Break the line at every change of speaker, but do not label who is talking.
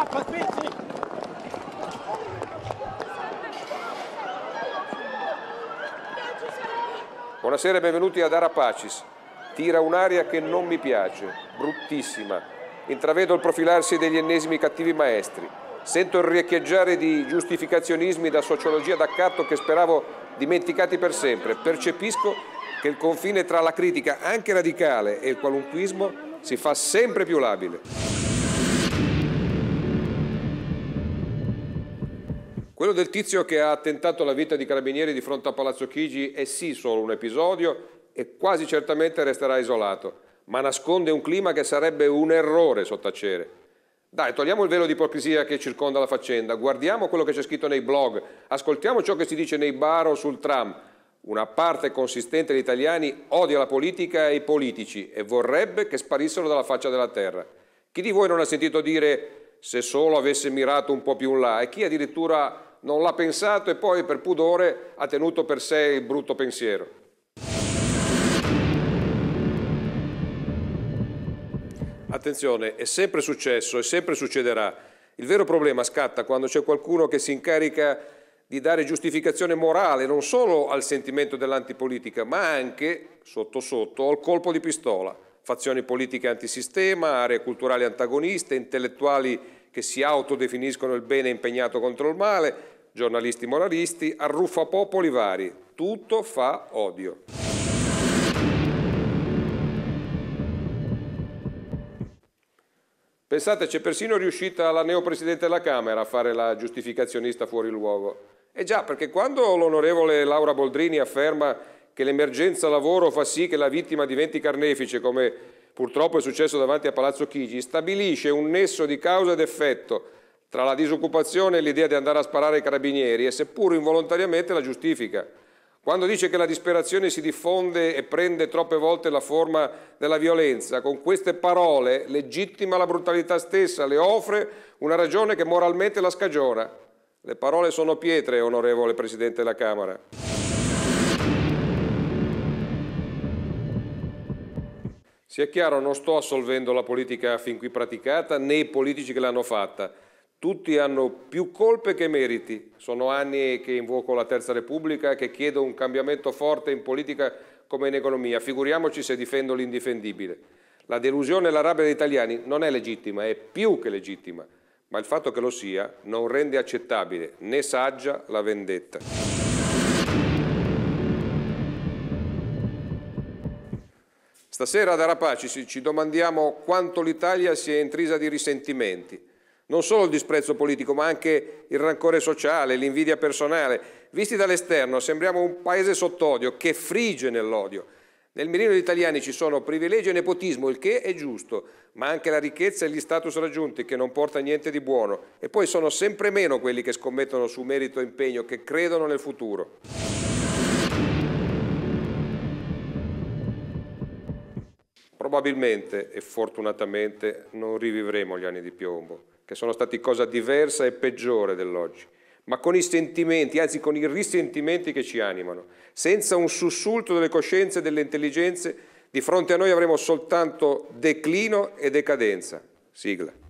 Scappa, spingi! Buonasera e benvenuti ad Arapacis. Tira un'aria che non mi piace, bruttissima. Intravedo il profilarsi degli ennesimi cattivi maestri. Sento il riecheggiare di giustificazionismi da sociologia d'accatto che speravo dimenticati per sempre. Percepisco che il confine tra la critica, anche radicale, e il qualunquismo si fa sempre più labile. Quello del tizio che ha attentato la vita di carabinieri di fronte a Palazzo Chigi è sì solo un episodio e quasi certamente resterà isolato, ma nasconde un clima che sarebbe un errore sottacere. Dai, togliamo il velo di ipocrisia che circonda la faccenda, guardiamo quello che c'è scritto nei blog, ascoltiamo ciò che si dice nei bar o sul tram. Una parte consistente di italiani odia la politica e i politici e vorrebbe che sparissero dalla faccia della terra. Chi di voi non ha sentito dire se solo avesse mirato un po' più in là e chi addirittura non l'ha pensato e poi per pudore ha tenuto per sé il brutto pensiero. Attenzione, è sempre successo e sempre succederà. Il vero problema scatta quando c'è qualcuno che si incarica di dare giustificazione morale non solo al sentimento dell'antipolitica, ma anche, sotto sotto, al colpo di pistola. Fazioni politiche antisistema, aree culturali antagoniste, intellettuali che si autodefiniscono il bene impegnato contro il male, giornalisti moralisti, arruffapopoli vari. Tutto fa odio. Pensate, c'è persino riuscita la neopresidente della Camera a fare la giustificazionista fuori luogo. E eh già, perché quando l'onorevole Laura Boldrini afferma che l'emergenza lavoro fa sì che la vittima diventi carnefice, come purtroppo è successo davanti a Palazzo Chigi, stabilisce un nesso di causa ed effetto tra la disoccupazione e l'idea di andare a sparare ai carabinieri e seppur involontariamente la giustifica. Quando dice che la disperazione si diffonde e prende troppe volte la forma della violenza, con queste parole legittima la brutalità stessa, le offre una ragione che moralmente la scagiona. Le parole sono pietre, onorevole Presidente della Camera. Sia chiaro, non sto assolvendo la politica fin qui praticata né i politici che l'hanno fatta. Tutti hanno più colpe che meriti. Sono anni che invoco la Terza Repubblica, che chiedo un cambiamento forte in politica come in economia. Figuriamoci se difendo l'indifendibile. La delusione e la rabbia degli italiani non è legittima, è più che legittima, ma il fatto che lo sia non rende accettabile né saggia la vendetta. Stasera ad Arapaci ci domandiamo quanto l'Italia sia intrisa di risentimenti. Non solo il disprezzo politico, ma anche il rancore sociale, l'invidia personale. Visti dall'esterno sembriamo un paese sott'odio, che frige nell'odio. Nel mirino degli italiani ci sono privilegi e nepotismo, il che è giusto, ma anche la ricchezza e gli status raggiunti, che non porta niente di buono. E poi sono sempre meno quelli che scommettono su merito e impegno, che credono nel futuro. Probabilmente e fortunatamente non rivivremo gli anni di piombo, che sono stati cosa diversa e peggiore dell'oggi, ma con i sentimenti, anzi con i risentimenti che ci animano. Senza un sussulto delle coscienze e delle intelligenze, di fronte a noi avremo soltanto declino e decadenza. Sigla.